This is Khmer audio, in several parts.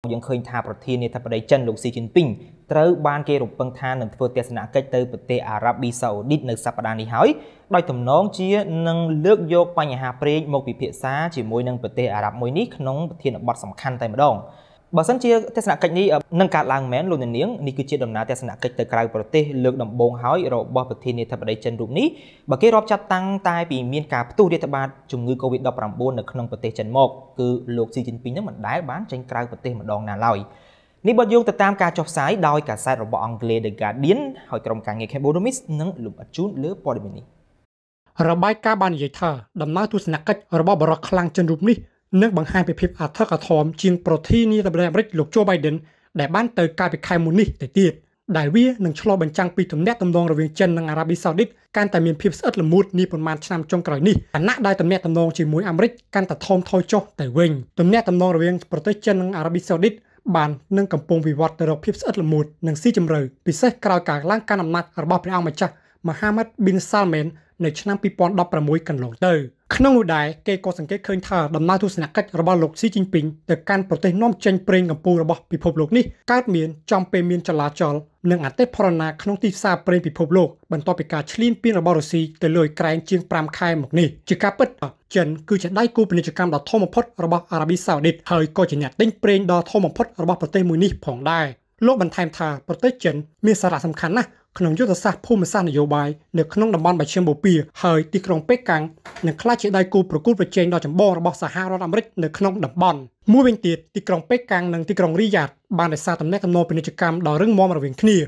យើងឃើញថាប្រធានាធិបតីចិនលោកស៊ីជីនពីងត្រូវបានគេរំពឹងថានឹងធ្វើទស្សនកិច្ចទៅប្រទេសអារ៉ាប៊ីសាអូឌីតនៅសប្តាហ៍នេះហើយដោយទំនងជានឹងលើកយកបញ្ហាប្រេងមកពិភាក្សាជាមួយនឹងប្រទេសអារ៉ាប់មួយនេះក្នុងប្រធានបទសំខាន់តែម្ដង។បើសិនជាទស្សនកិច្ចនេះនឹងកើតឡើងមែនលោកនាងនេះគឺជាដំណើរទស្សនកិច្ចទៅក្រៅប្រទេសលើកដំបូងហើយរបស់ប្រធានាធិបតីចិនរូបនេះបើគេរាប់ចាត់តាំងតែពីមាន ការផ្ទុះរាតត្បាតជំងឺ Covid-19 នៅក្នុងប្រទេសចិនមកគឺលោកស៊ីជីនពីងនឹងមិនដែលបានចេញក្រៅប្រទេសម្ដងណាឡើយនេះបើយោងទៅតាម ការចុះផ្សាយដោយកាសែតរបស់អង់គ្លេស The Guardian ហើយក្រុមការងារ Cambodomis នឹងលំអិតជូនលើព័ត៌មាននេះរបាយការណ៍បាននិយាយថាដំណើរទស្សនកិច្ចរបស់បរិវខ្លាំងចិនរូបនេះនិងបង្ហាញពីភាពអធិកអធមជាងប្រធានាធិបតីអាមេរិកលោក Joe Biden ដែលបានទៅកាលពីខែមុននេះទៅទៀតដែលវានឹងឆ្លោះបញ្ចាំងពីទំនាក់ទំនងរវាងចិននិងអារ៉ាប៊ីសាអូឌីតកាន់តែមានភាពស្អិតល្មួតនេះប្រមាណឆ្នាំចុងក្រោយនេះខណៈដែលទំនាក់ទំនងជាមួយអាមេរិកកាន់តែថមថយចុះទៅវិញទំនាក់ទំនងរវាងប្រទេសចិននិងអារ៉ាប៊ីសាអូឌីតបាននឹងកំពុងវិវត្តទៅរកភាពស្អិតល្មួតនិងស៊ីជម្រៅពិសេសក្រោយការឡើងកាន់អំណាចរបស់ព្រះអង្គម្ចាស់ម៉ូហាម៉ាត់ប៊ីនសាល់មែននៅឆ្នាំ2016កន្លងទៅក្នុងនោះដែរគេក៏សង្កេតឃើញថាដំណើរទស្សនកិច្ចរបស់លោកស៊ីជីនពីងទៅកាន់ប្រទេសនាំចេញប្រេងកំពូលរបស់ពិភពលោកនេះកើតមានចំពេលមានចលាចលនិងអតិផរណាក្នុងទីផ្សារប្រេងពិភពលោកបន្ទាប់ពីការឈ្លានពានរបស់រុស្ស៊ីទៅលើអ៊ុយក្រែនជាង5ខែមកនេះជាការពិតចិនគឺជាដៃគូពាណិជ្ជកម្មដ៏ធំបំផុតរបស់អារ៉ាប៊ីសាអូឌីតហើយក៏ជាអ្នកទិញប្រេងដ៏ធំបំផុតរបស់ប្រទេសមួយនេះផងដែរលោកបន្ថែមថាប្រទេសចិនមានសារៈសំខាន់ណាស់ក្នុងយុទ្ធសាស្ត្រភូមិសាស្ត្រនយោបាយនៅក្នុងតំបន់បច្ឆិមបូព៌ាហើយទីក្រុងប៉េកាំងនឹងក្លាយជាដៃគូប្រកួតប្រជែងដ៏ចម្បងរបស់សហរដ្ឋអាមេរិកនៅក្នុងតំបន់មួយវិញទៀតទីក្រុងប៉េកាំងនិងទីក្រុងរីយ៉ាតបានរក្សាទំនាក់ទំនងពាណិជ្ជកម្មដ៏រឹងមាំរវាងគ្នា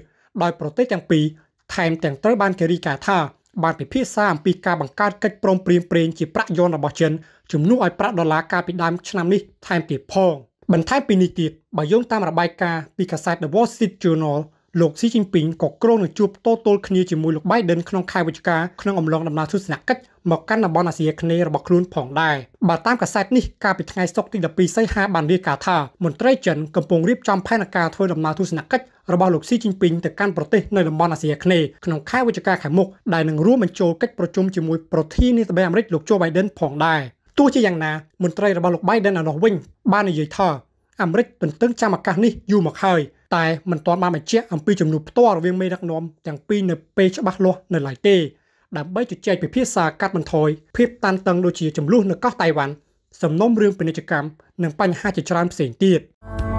ដោយប្រទេសទាំងពីរថែមទាំងត្រូវបានគេរាយការណ៍ថាបានពិភាក្សាអំពីការបង្កើតកិច្ចព្រមព្រៀងប្រេងជាប្រាក់យន់របស់ចិនជំនួសឲ្យប្រាក់ដុល្លារកាលពីដើមឆ្នាំនេះថែមទៀតផង។បន្ថែមពីនេះទៀតបើយោងតាមរបាយការណ៍ពីកាសែត The Wall Street Journal លោកស៊ីជីនពីងក៏គ្រោងនឹងជួបតទល់គ្នាជាមួយលោកបៃដិនក្នុងខែវិច្ឆិកាក្នុងអំឡុងដំណើរទស្សនកិច្ចមកកាន់តំបន់អាស៊ីអាគ្នេយ៍របស់ខ្លួនផងដែរបើតាមកាសែតនេះកាលពីថ្ងៃសុក្រទី12សីហាបានរាយការណ៍ថាមន្ត្រីចិនកំពុងរៀបចំផែនការធ្វើដំណើរទស្សនកិច្ចរបស់លោកស៊ីជីនពីងទៅកាន់ប្រទេសនៅតំបន់អាស៊ីអាគ្នេយ៍ក្នុងខែវិច្ឆិកាខាងមុខដែលនឹងរួមបញ្ចូលកិច្ចប្រជុំជាមួយប្រធានាធិបតីអាមេរិកលោកโจ Biden ផងដែរទោះជាយ៉ាងណាមន្ត្រីរបស់លោក Biden នៅនោះវិញបាននិយាយថាអាមេរិកទន្ទឹងចាំឱកាសនេះយូរមកហើយតែមិនទាន់បានបញ្ជាក់អំពីចំនួនផ្ទាល់រវាងមេដឹកនាំទាំងពីរនៅពេលច្បាស់លាស់នៅឡើយទេដើម្បីជជែកពិភាក្សាកាត់បន្ថយភាពតានតឹងដូចជាចំនួននៅកោះតៃវ៉ាន់សំណុំរឿងពាណិជ្ជកម្មនិងបញ្ហាជាច្រើនផ្សេងទៀត។